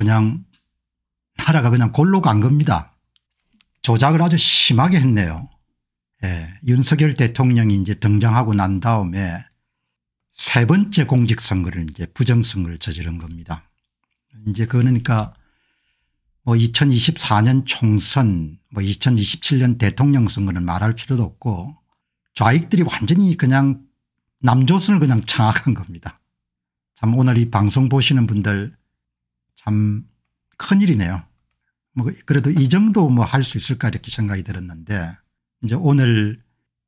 그냥 나라가 그냥 골로 간 겁니다. 조작을 아주 심하게 했네요. 예, 윤석열 대통령이 이제 등장하고 난 다음에 세 번째 공직선거를 이제 부정선거를 저지른 겁니다. 이제 그러니까 뭐 2024년 총선 뭐 2027년 대통령 선거는 말할 필요도 없고 좌익들이 완전히 그냥 남조선을 그냥 장악한 겁니다. 참 오늘 이 방송 보시는 분들 참 큰일이네요. 뭐 그래도 이 정도 뭐 할 수 있을까 이렇게 생각이 들었는데 이제 오늘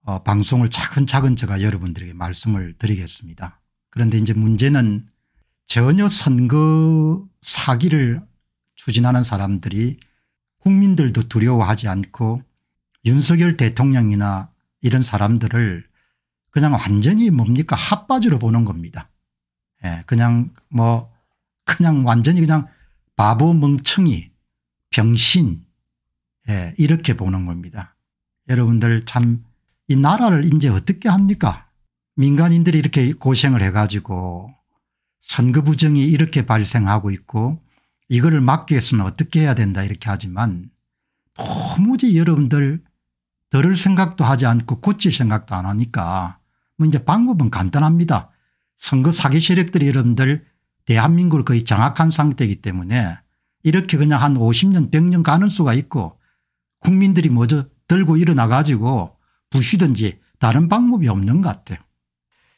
어 방송을 차근차근 제가 여러분들에게 말씀을 드리겠습니다. 그런데 이제 문제는 전혀 선거 사기를 추진하는 사람들이 국민들도 두려워하지 않고 윤석열 대통령이나 이런 사람들을 그냥 완전히 뭡니까 핫바지로 보는 겁니다. 예, 그냥 뭐 그냥 완전히 그냥 바보 멍청이 병신 예, 이렇게 보는 겁니다. 여러분들 참 이 나라를 이제 어떻게 합니까 민간인들이 이렇게 고생을 해가지고 선거 부정이 이렇게 발생하고 있고 이거를 막기 위해서는 어떻게 해야 된다 이렇게 하지만 도무지 여러분들 들을 생각도 하지 않고 고칠 생각도 안 하니까 뭐 이제 방법은 간단합니다. 선거 사기 세력들이 여러분들 대한민국을 거의 장악한 상태이기 때문에 이렇게 그냥 한 50년 100년 가는 수가 있고 국민들이 먼저 들고 일어나 가지고 부시든지 다른 방법이 없는 것 같아요.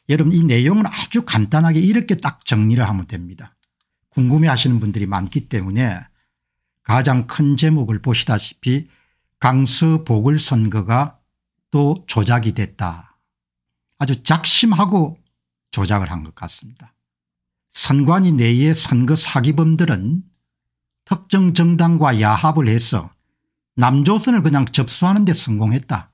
여러분 이 내용은 아주 간단하게 이렇게 딱 정리를 하면 됩니다. 궁금해하시는 분들이 많기 때문에 가장 큰 제목을 보시다시피 강서 보궐선거가 또 조작이 됐다. 아주 작심하고 조작을 한 것 같습니다. 선관위 내의 선거 사기범들은 특정 정당과 야합을 해서 남조선을 그냥 접수하는 데 성공했다.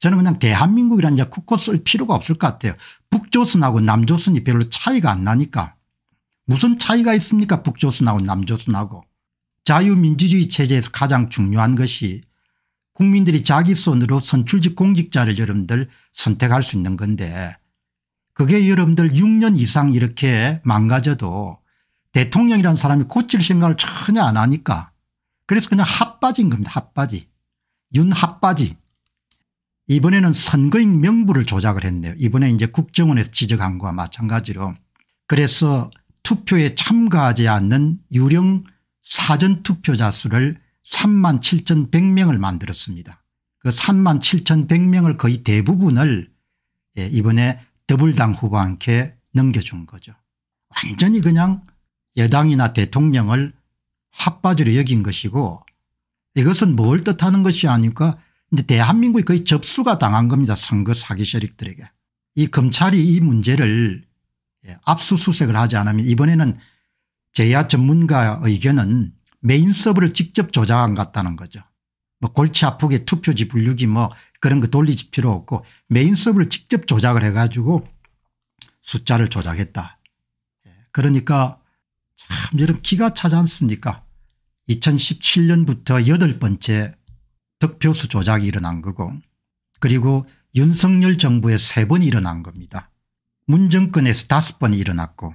저는 그냥 대한민국이란 이제 굳고 쓸 필요가 없을 것 같아요. 북조선하고 남조선이 별로 차이가 안 나니까. 무슨 차이가 있습니까 북조선하고 남조선하고. 자유민주주의 체제에서 가장 중요한 것이 국민들이 자기 손으로 선출직 공직자를 여러분들 선택할 수 있는 건데 그게 여러분들 6년 이상 이렇게 망가져도 대통령이라는 사람이 고칠 생각을 전혀 안 하니까 그래서 그냥 핫바지인 겁니다. 핫바지. 윤핫바지. 이번에는 선거인 명부를 조작을 했네요. 이번에 이제 국정원에서 지적한 거와 마찬가지로 그래서 투표에 참가하지 않는 유령 사전투표자 수를 3만 7,100명을 만들었습니다. 그 3만 7,100명을 거의 대부분을 예, 이번에 더불당 후보한테 넘겨준 거죠. 완전히 그냥 여당이나 대통령을 핫바지로 여긴 것이고 이것은 뭘 뜻하는 것이 아닐까 이제 대한민국이 거의 접수가 당한 겁니다. 선거 사기 세력들에게. 이 검찰이 이 문제를 예, 압수수색을 하지 않으면 이번에는 제야 전문가 의견은 메인 서버를 직접 조작한 같다는 거죠. 뭐 골치 아프게 투표지 분류기 뭐 그런 거 돌리지 필요 없고 메인 서브를 직접 조작을 해가지고 숫자를 조작했다. 예, 그러니까 참 여러분 기가 차지 않습니까 2017년부터 여덟 번째 득표수 조작이 일어난 거고 그리고 윤석열 정부에 세 번 일어난 겁니다. 문정권에서 다섯 번 일어났고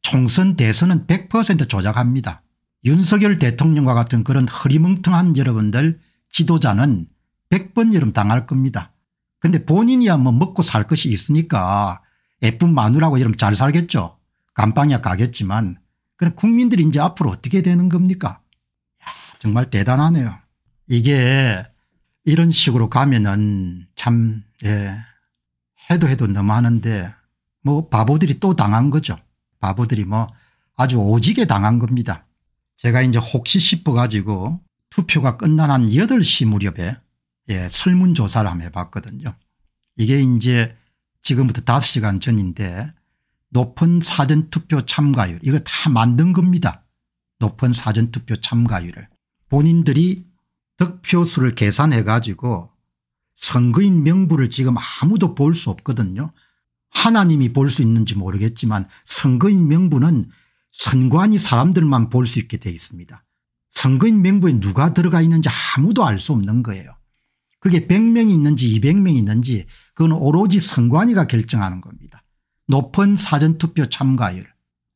총선 대선은 100% 조작합니다. 윤석열 대통령과 같은 그런 허리멍텅한 여러분들 지도자는 100번 여름 당할 겁니다. 근데 본인이야 뭐 먹고 살 것이 있으니까 예쁜 마누라고 이러면 잘 살겠죠. 감방이야 가겠지만 그럼 국민들이 이제 앞으로 어떻게 되는 겁니까 야, 정말 대단하네요. 이게 이런 식으로 가면은 참 예, 해도 해도 너무하는데 뭐 바보들이 또 당한 거죠. 바보들이 뭐 아주 오지게 당한 겁니다. 제가 이제 혹시 싶어가지고 투표가 끝난 한 8시 무렵에 예, 설문조사를 한번 해봤거든요. 이게 이제 지금부터 5시간 전인데 높은 사전투표 참가율 이걸 다 만든 겁니다. 높은 사전투표 참가율을 본인들이 득표수를 계산해 가지고 선거인 명부를 지금 아무도 볼 수 없거든요. 하나님이 볼 수 있는지 모르겠지만 선거인 명부는 선관위 사람들만 볼 수 있게 돼 있습니다. 선거인 명부에 누가 들어가 있는지 아무도 알 수 없는 거예요. 그게 100명이 있는지 200명이 있는지 그건 오로지 선관위가 결정하는 겁니다. 높은 사전투표 참가율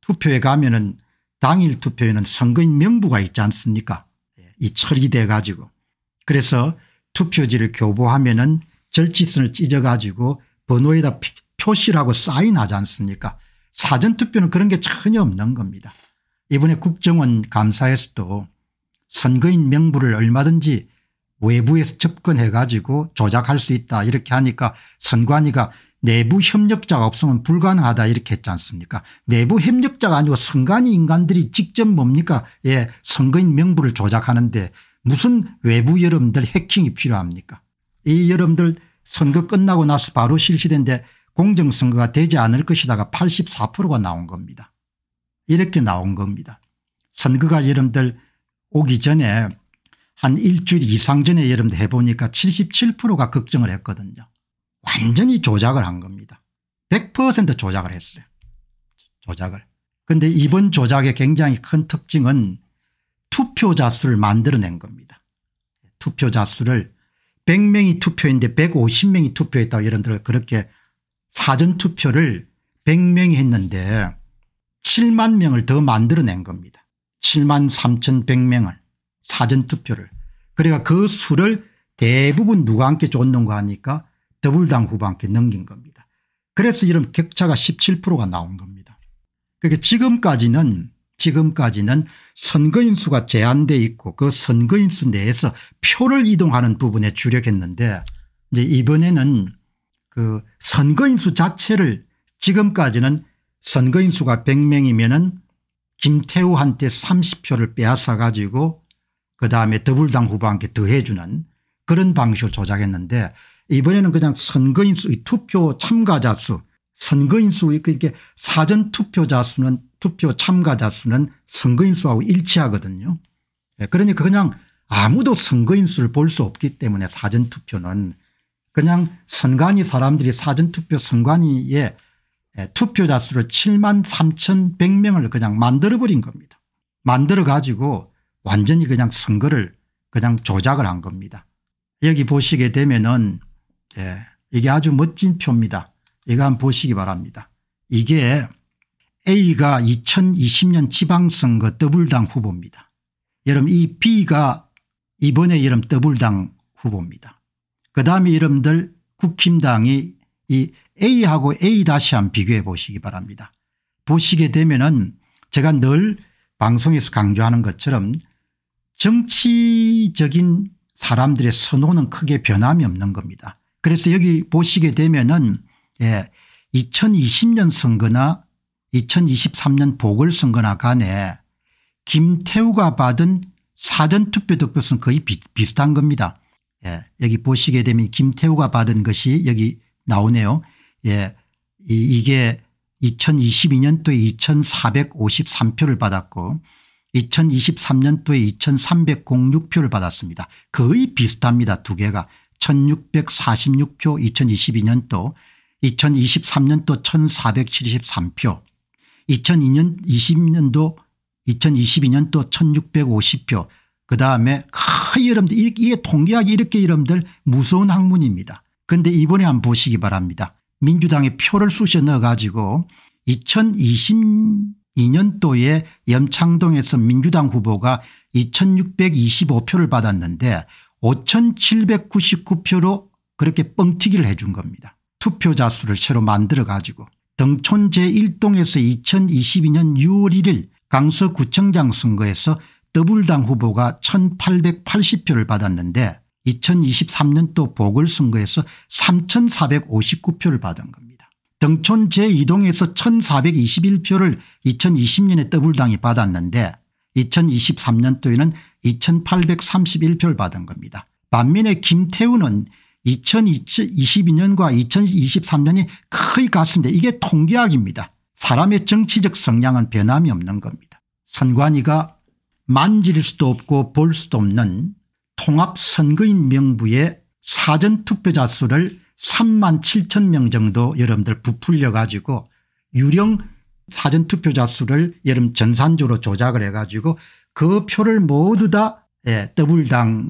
투표에 가면 은 당일 투표에는 선거인 명부가 있지 않습니까 예, 이 처리돼 가지고 그래서 투표지를 교부하면 은 절취선을 찢어 가지고 번호에다 표시라고 사인하지 않습니까 사전투표는 그런 게 전혀 없는 겁니다. 이번에 국정원 감사에서도 선거인 명부를 얼마든지 외부에서 접근해 가지고 조작할 수 있다 이렇게 하니까 선관위가 내부 협력자가 없으면 불가능하다 이렇게 했지 않습니까 내부 협력자가 아니고 선관위 인간들이 직접 뭡니까 예 선거인 명부를 조작하는데 무슨 외부 여러분들 해킹이 필요합니까 이 여러분들 선거 끝나고 나서 바로 실시된데 공정선거가 되지 않을 것이다가 84%가 나온 겁니다. 이렇게 나온 겁니다. 선거가 여러분들 오기 전에 한 일주일 이상 전에 여러분들 해보니까 77%가 걱정을 했거든요. 완전히 조작을 한 겁니다. 100% 조작을 했어요. 조작을. 그런데 이번 조작의 굉장히 큰 특징은 투표자 수를 만들어낸 겁니다. 투표자 수를 100명이 투표했는데 150명이 투표했다고 여러분들 그렇게 사전투표를 100명이 했는데 7만 명을 더 만들어낸 겁니다. 7만 3,100명을 사전투표를. 그러니까 그 수를 대부분 누가 함께 줬는가 하니까 더블당 후보한테 넘긴 겁니다. 그래서 이런 격차가 17%가 나온 겁니다. 그러니까 지금까지는 지금까지는 선거인 수가 제한돼 있고 그 선거인 수 내에서 표를 이동하는 부분에 주력했는데 이제 이번에는 그 선거인 수 자체를 지금까지는 선거인 수가 100명이면 은 김태우한테 30표를 빼앗아 가지고 그다음에 더불당 후보한테 더해주는 그런 방식으로 조작했는데 이번에는 그냥 선거인 수의 투표 참가자 수 선거인 수의 그러니까 사전 투표자 수는 투표 참가자 수는 선거인 수하고 일치하거든요. 예, 그러니 까 그냥 아무도 선거인 수를 볼 수 없기 때문에 사전투표는 그냥 선관위 사람들이 사전투표 선관위에 투표자 수를 7만 3,100명을 그냥 만들어버린 겁니다. 만들어 가지고 완전히 그냥 선거를 그냥 조작을 한 겁니다. 여기 보시게 되면은 예, 이게 아주 멋진 표입니다. 이거 한번 보시기 바랍니다. 이게 A가 2020년 지방선거 더블당 후보입니다. 여러분 이 B가 이번에 여름 더블당 후보입니다. 그다음에 여러분들 국힘당이 이 A하고 A 다시 한 비교해 보시기 바랍니다. 보시게 되면은 제가 늘 방송에서 강조하는 것처럼 정치적인 사람들의 선호는 크게 변함이 없는 겁니다. 그래서 여기 보시게 되면은 예, 2020년 선거나 2023년 보궐선거나 간에 김태우가 받은 사전투표 득표수는 거의 비, 비슷한 겁니다. 예. 여기 보시게 되면 김태우가 받은 것이 여기 나오네요. 예. 이, 게 2022년도에 2453표를 받았고 2023년도에 2306표를 받았습니다. 거의 비슷합니다. 두 개가 1646표 2022년도 2023년도 1473표 2 0 2 2년도 2022년도 1650표 그다음에 큰 여러분들 이게 통계학이 이렇게 여러분들 무서운 학문입니다. 그런데 이번에 한번 보시기 바랍니다. 민주당의 표를 쑤셔 넣어 가지고 2022년도에 염창동에서 민주당 후보가 2625표를 받았는데 5799표로 그렇게 뻥튀기를 해 준 겁니다. 투표자 수를 새로 만들어 가지고 등촌 제1동에서 2022년 6월 1일 강서구청장 선거에서 더불당 후보가 1880표를 받았는데 2023년도 보궐선거에서 3459표를 받은 겁니다. 등촌 제2동에서 1421표를 2020년에 더불당이 받았는데 2023년도에는 2831표를 받은 겁니다. 반면에 김태우는 2022년과 2023년이 거의 같습니다. 이게 통계학입니다. 사람의 정치적 성향은 변함이 없는 겁니다. 선관위가 만질 수도 없고 볼 수도 없는 통합선거인 명부의 사전투표자 수를 3만 7천 명 정도 여러분들 부풀려 가지고 유령 사전투표자 수를 여름 전산조로 조작을 해 가지고 그 표를 모두 다 예, 더블당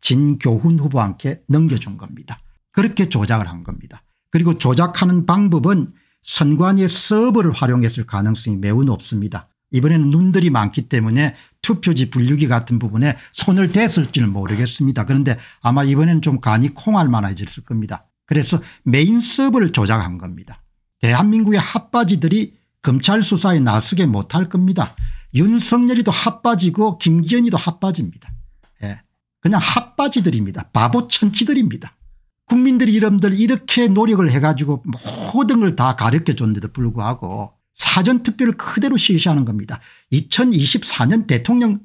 진교훈 후보한테 넘겨준 겁니다. 그렇게 조작을 한 겁니다. 그리고 조작하는 방법은 선관위의 서버를 활용했을 가능성이 매우 높습니다. 이번에는 눈들이 많기 때문에 투표지 분류기 같은 부분에 손을 댔을지는 모르겠습니다. 그런데 아마 이번엔 좀 간이 콩알 만해졌을 겁니다. 그래서 메인 서버를 조작한 겁니다. 대한민국의 핫바지들이 검찰 수사에 나서게 못할 겁니다. 윤석열이도 핫바지고 김기현이도 핫바지입니다. 예. 그냥 핫바지들입니다. 바보 천치들입니다. 국민들이 이름들 이렇게 노력을 해가지고 모든 걸 다 가르쳐 줬는데도 불구하고 사전투표를 그대로 실시하는 겁니다. 2024년 대통령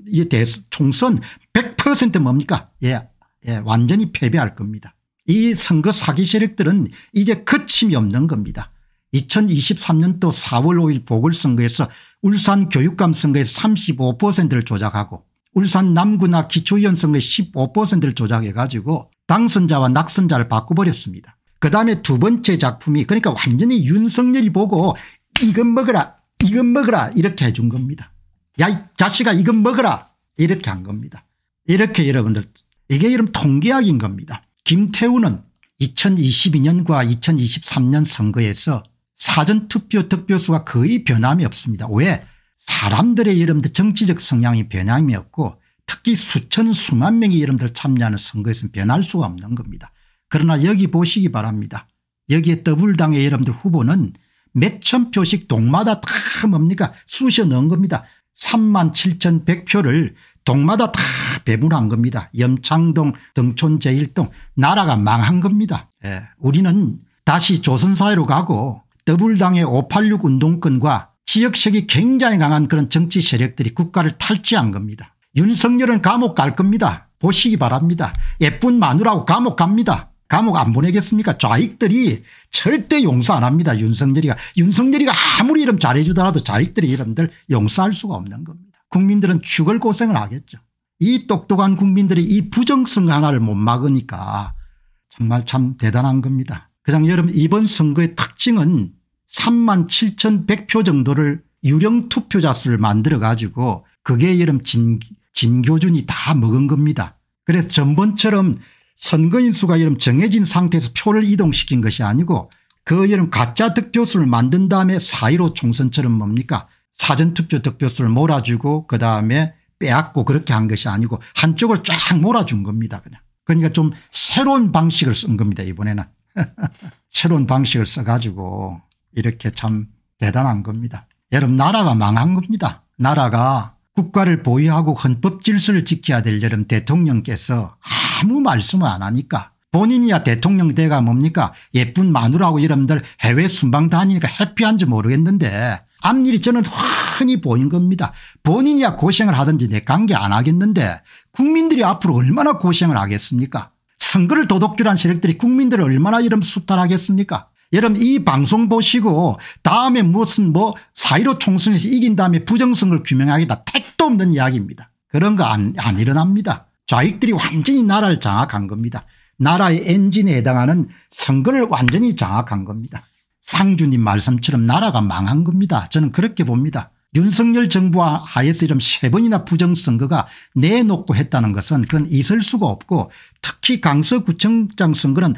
총선 100% 뭡니까 예, 예 완전히 패배할 겁니다. 이 선거 사기 세력들은 이제 거침이 없는 겁니다. 2023년도 4월 5일 보궐선거에서 울산 교육감 선거에서 35%를 조작하고 울산 남구나 기초위원 선거에 15%를 조작해 가지고 당선자와 낙선자를 바꿔버렸습니다. 그다음에 두 번째 작품이 그러니까 완전히 윤석열이 보고 이건 먹으라 이건 먹으라 이렇게 해준 겁니다. 야 자식아 이건 먹으라 이렇게 한 겁니다. 이렇게 여러분들 이게 이름 통계학인 겁니다. 김태우는 2022년과 2023년 선거에서 사전투표 득표수가 거의 변함이 없습니다. 왜 사람들의 여러분들 정치적 성향이 변함이 없고 특히 수천 수만 명이 여러분들 참여하는 선거에서는 변할 수가 없는 겁니다. 그러나 여기 보시기 바랍니다. 여기에 더블당의 여러분들 후보는 몇천 표씩 동마다 다 뭡니까 쑤셔 넣은 겁니다. 3만 7,100표를 동마다 다 배분한 겁니다. 염창동 등촌 제1동 나라가 망한 겁니다. 예. 우리는 다시 조선사회로 가고 더블당의586 운동권과 지역색이 굉장히 강한 그런 정치 세력들이 국가를 탈취한 겁니다. 윤석열은 감옥 갈 겁니다. 보시기 바랍니다. 예쁜 마누라고 감옥 갑니다. 감옥 안 보내겠습니까 좌익들이 절대 용서 안 합니다 윤석열이가. 윤석열이가 아무리 이름 잘해주더라도 좌익들이 이름들 용서할 수가 없는 겁니다. 국민들은 죽을 고생을 하겠죠. 이 똑똑한 국민들이 이 부정성 하나를 못 막으니까 정말 참 대단한 겁니다. 그냥 여러분 이번 선거의 특징은 3만 7,100표 정도를 유령 투표자 수를 만들어 가지고 그게 여름 진, 진교준이 다 먹은 겁니다. 그래서 전번처럼 선거인 수가 이름 정해진 상태에서 표를 이동시킨 것이 아니고 그 이름 가짜 득표수를 만든 다음에 4.15 총선처럼 뭡니까 사전투표 득표수를 몰아주고 그다음에 빼앗고 그렇게 한 것이 아니고 한쪽을 쫙 몰아준 겁니다 그냥. 그러니까 좀 새로운 방식을 쓴 겁니다 이번에는. 새로운 방식을 써가지고 이렇게 참 대단한 겁니다. 여러분 나라가 망한 겁니다. 나라가 국가를 보유하고 헌법 질서를 지켜야 될 여름 대통령께서 아무 말씀을 안 하니까 본인이야 대통령 대가 뭡니까 예쁜 마누라하고 여러분들 해외 순방 다니니까 해피한지 모르겠는데 앞일이 저는 흔히 보인 겁니다. 본인이야 고생을 하든지 내 관계 안 하겠는데 국민들이 앞으로 얼마나 고생을 하겠습니까 선거를 도둑질한 세력들이 국민들을 얼마나 이름 수탈하겠습니까 여러분 이 방송 보시고 다음에 무슨 뭐4.15 총선에서 이긴 다음에 부정성을 규명하겠다 택도 없는 이야기입니다. 그런 거 안 안 일어납니다. 좌익들이 완전히 나라를 장악한 겁니다. 나라의 엔진에 해당하는 선거를 완전히 장악한 겁니다. 상준님 말씀처럼 나라가 망한 겁니다. 저는 그렇게 봅니다. 윤석열 정부 와 하에서 이런 세 번이나 부정선거가 내놓고 했다는 것은 그건 있을 수가 없고 특히 강서구청장 선거는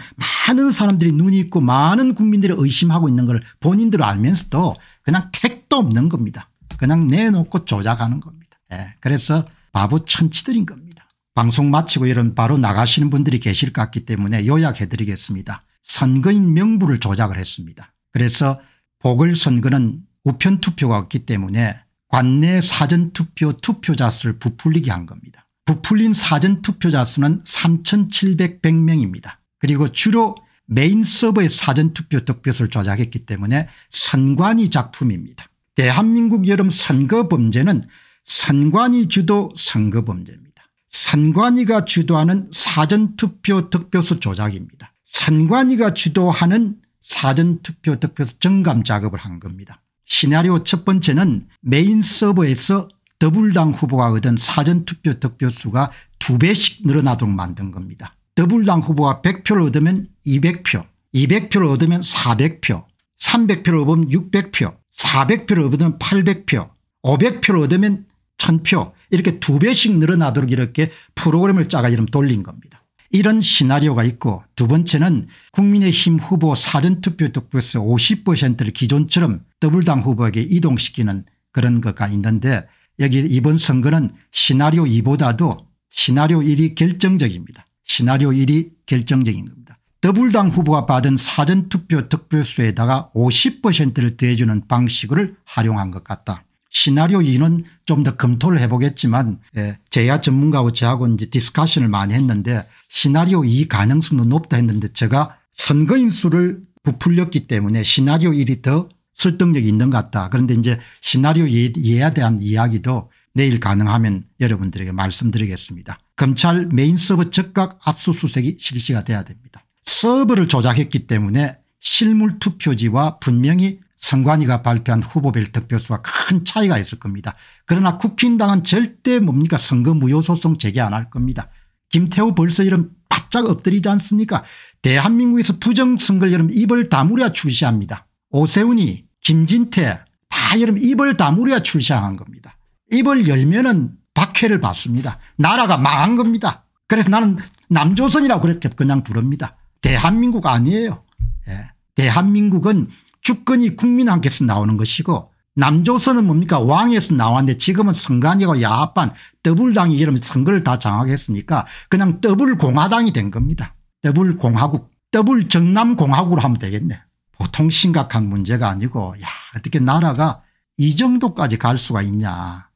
많은 사람들이 눈이 있고 많은 국민들이 의심하고 있는 걸 본인들 알면서도 그냥 택도 없는 겁니다. 그냥 내놓고 조작하는 겁니다. 예. 그래서 바보 천치들인 겁니다. 방송 마치고 이런 바로 나가시는 분들이 계실 것 같기 때문에 요약해 드리겠습니다. 선거인 명부를 조작을 했습니다. 그래서 보궐선거는 우편 투표가 없기 때문에 관내 사전투표 투표자 수를 부풀리게 한 겁니다. 부풀린 사전투표자 수는 3700명입니다. 그리고 주로 메인 서버의 사전투표 득표수를 조작했기 때문에 선관위 작품입니다. 대한민국 여름 선거범죄는 선관위 주도 선거범죄입니다. 선관위가 주도하는 사전투표 득표수 조작입니다. 선관위가 주도하는 사전투표 득표수 정감 작업을 한 겁니다. 시나리오 첫 번째는 메인 서버에서 더블당 후보가 얻은 사전투표 득표수가 두배씩 늘어나도록 만든 겁니다. 더블당 후보가 100표를 얻으면 200표 200표를 얻으면 400표 300표를 얻으면 600표 400표를 얻으면 800표 500표를 얻으면 1000표 이렇게 두배씩 늘어나도록 이렇게 프로그램을 짜가 지름 돌린 겁니다. 이런 시나리오가 있고 두 번째는 국민의힘 후보 사전투표 득표수 50%를 기존처럼 더블당 후보에게 이동시키는 그런 것과 있는데 여기 이번 선거는 시나리오 2보다도 시나리오 1이 결정적입니다. 시나리오 1이 결정적인 겁니다. 더블당 후보가 받은 사전투표 득표수에다가 50%를 더해주는 방식을 활용한 것 같다. 시나리오 2는 좀 더 검토를 해보겠지만 예, 제야 전문가하고 저하고 이제 디스카션을 많이 했는데 시나리오 2 가능성도 높다 했는데 제가 선거인 수를 부풀렸기 때문에 시나리오 1이 더 설득력이 있는 것 같다. 그런데 이제 시나리오 2에 대한 이야기도 내일 가능하면 여러분들에게 말씀드리겠습니다. 검찰 메인 서버 적각 압수수색이 실시가 돼야 됩니다. 서버를 조작했기 때문에 실물 투표지와 분명히 선관위가 발표한 후보별 득표수와 큰 차이가 있을 겁니다. 그러나 국힘당은 절대 뭡니까 선거 무효소송 제기 안 할 겁니다. 김태우 벌써 이름 바짝 엎드리지 않습니까 대한민국에서 부정선거를 여러분 입을 다물어야 출시합니다. 오세훈이 김진태 다 여러분 입을 다물어야 출시한 겁니다. 입을 열면 은 박해를 받습니다. 나라가 망한 겁니다. 그래서 나는 남조선이라고 그렇게 그냥 부릅니다. 대한민국 아니에요. 예. 대한민국은 주권이 국민한테서 나오는 것이고 남조선은 뭡니까 왕에서 나왔는데 지금은 선관위가 야합반 더블당이 이러면 선거를 다 장악했으니까 그냥 더블공화당이 된 겁니다. 더블공화국 더블정남공화국으로 하면 되겠네. 보통 심각한 문제가 아니고 야 어떻게 나라가 이 정도까지 갈 수가 있냐.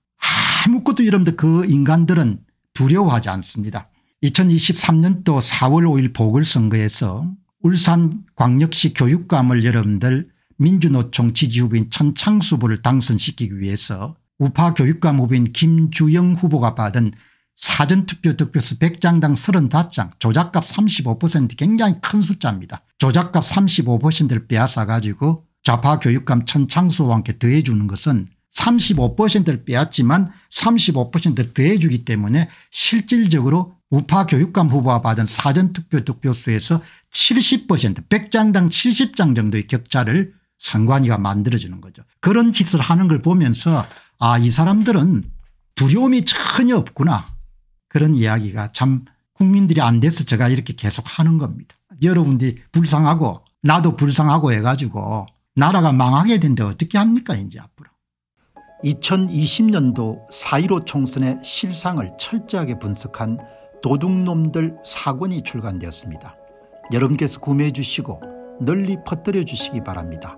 아무것도 여러분들 그 인간들은 두려워하지 않습니다. 2023년도 4월 5일 보궐선거에서 울산광역시 교육감을 여러분들 민주노총 지지후보인 천창수 부를 당선시키기 위해서 우파 교육감 후보인 김주영 후보가 받은 사전투표 득표수 100장당 35장 조작값 35% 굉장히 큰 숫자입니다. 조작값 35%를 빼앗아 가지고 좌파 교육감 천창수와 함께 더해 주는 것은 35%를 빼앗지만 35%를 더해 주기 때문에 실질적으로 우파 교육감 후보가 받은 사전투표 득표수에서 70% 100장당 70장 정도의 격차를 선관위가 만들어주는 거죠. 그런 짓을 하는 걸 보면서 아 이 사람들은 두려움이 전혀 없구나 그런 이야기가 참 국민들이 안 돼서 제가 이렇게 계속 하는 겁니다. 여러분들이 불쌍하고 나도 불쌍하고 해가지고 나라가 망하게 된 데 어떻게 합니까 이제 앞으로. 2020년도 4.15 총선의 실상을 철저하게 분석한 도둑놈들 사권이 출간되었습니다. 여러분께서 구매해 주시고 널리 퍼뜨려 주시기 바랍니다.